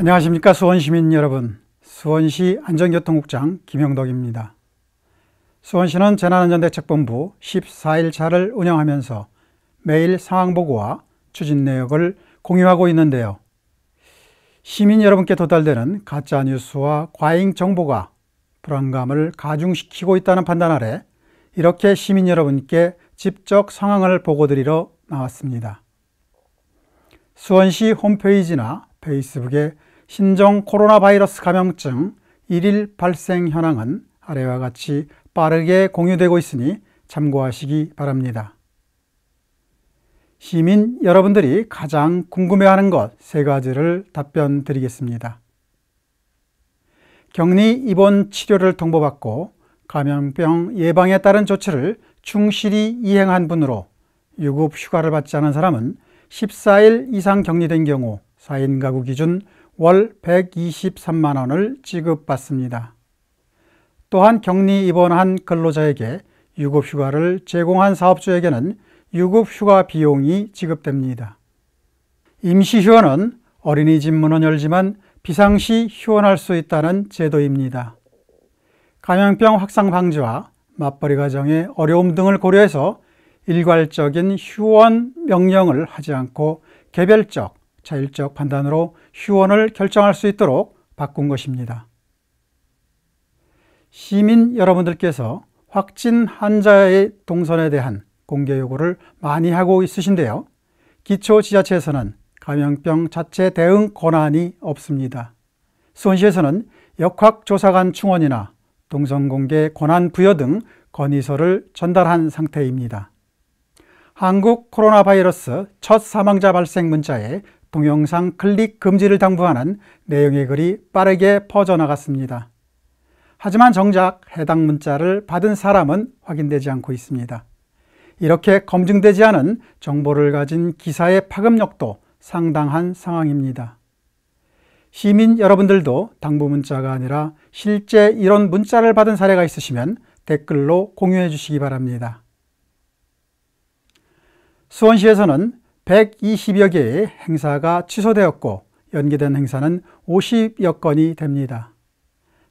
안녕하십니까 수원시민 여러분 수원시 안전교통국장 김영덕입니다 수원시는 재난안전대책본부 14일차를 운영하면서 매일 상황보고와 추진 내역을 공유하고 있는데요 시민 여러분께 도달되는 가짜뉴스와 과잉 정보가 불안감을 가중시키고 있다는 판단 아래 이렇게 시민 여러분께 직접 상황을 보고드리러 나왔습니다 수원시 홈페이지나 페이스북에 신종 코로나 바이러스 감염증 1일 발생 현황은 아래와 같이 빠르게 공유되고 있으니 참고하시기 바랍니다. 시민 여러분들이 가장 궁금해하는 것 세 가지를 답변 드리겠습니다. 격리 입원 치료를 통보받고 감염병 예방에 따른 조치를 충실히 이행한 분으로 유급 휴가를 받지 않은 사람은 14일 이상 격리된 경우 4인 가구 기준 월 123만 원을 지급받습니다. 또한 격리 입원한 근로자에게 유급휴가를 제공한 사업주에게는 유급휴가 비용이 지급됩니다. 임시휴원은 어린이집 문은 열지만 비상시 휴원할 수 있다는 제도입니다. 감염병 확산 방지와 맞벌이 과정의 어려움 등을 고려해서 일괄적인 휴원 명령을 하지 않고 개별적 자율적 판단으로 휴원을 결정할 수 있도록 바꾼 것입니다. 시민 여러분들께서 확진 환자의 동선에 대한 공개 요구를 많이 하고 있으신데요. 기초 지자체에서는 감염병 자체 대응 권한이 없습니다. 수원시에서는 역학조사관 충원이나 동선공개 권한 부여 등 건의서를 전달한 상태입니다. 한국 코로나 바이러스 첫 사망자 발생 문자에 동영상 클릭 금지를 당부하는 내용의 글이 빠르게 퍼져나갔습니다. 하지만 정작 해당 문자를 받은 사람은 확인되지 않고 있습니다. 이렇게 검증되지 않은 정보를 가진 기사의 파급력도 상당한 상황입니다. 시민 여러분들도 당부 문자가 아니라 실제 이런 문자를 받은 사례가 있으시면 댓글로 공유해 주시기 바랍니다. 수원시에서는 120여 개의 행사가 취소되었고 연기된 행사는 50여 건이 됩니다.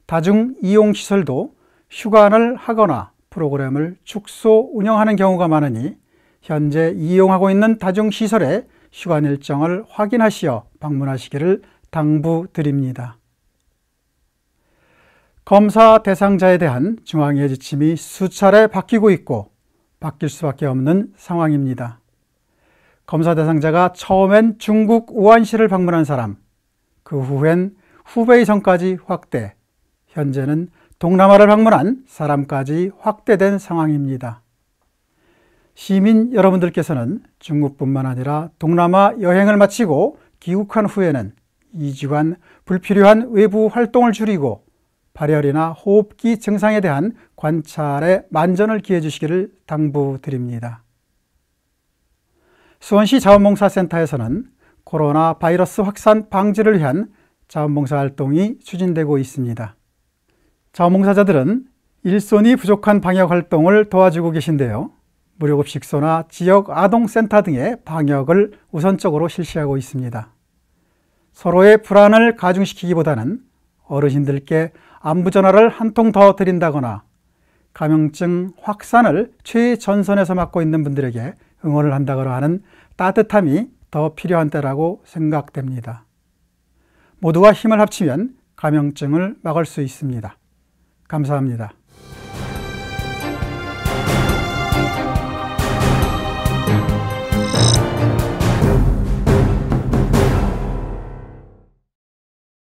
다중 이용 시설도 휴관을 하거나 프로그램을 축소 운영하는 경우가 많으니 현재 이용하고 있는 다중 시설의 휴관 일정을 확인하시어 방문하시기를 당부드립니다. 검사 대상자에 대한 중앙의 지침이 수차례 바뀌고 있고 바뀔 수밖에 없는 상황입니다. 검사 대상자가 처음엔 중국 우한시를 방문한 사람, 그 후엔 후베이 성까지 확대, 현재는 동남아를 방문한 사람까지 확대된 상황입니다. 시민 여러분들께서는 중국뿐만 아니라 동남아 여행을 마치고 귀국한 후에는 2주간 불필요한 외부 활동을 줄이고 발열이나 호흡기 증상에 대한 관찰에 만전을 기해 주시기를 당부드립니다. 수원시 자원봉사센터에서는 코로나 바이러스 확산 방지를 위한 자원봉사 활동이 추진되고 있습니다. 자원봉사자들은 일손이 부족한 방역 활동을 도와주고 계신데요. 무료급식소나 지역 아동센터 등의 방역을 우선적으로 실시하고 있습니다. 서로의 불안을 가중시키기보다는 어르신들께 안부 전화를 한 통 더 드린다거나 감염증 확산을 최전선에서 막고 있는 분들에게 응원을 한다고 하는 따뜻함이 더 필요한 때라고 생각됩니다. 모두가 힘을 합치면 감염증을 막을 수 있습니다. 감사합니다.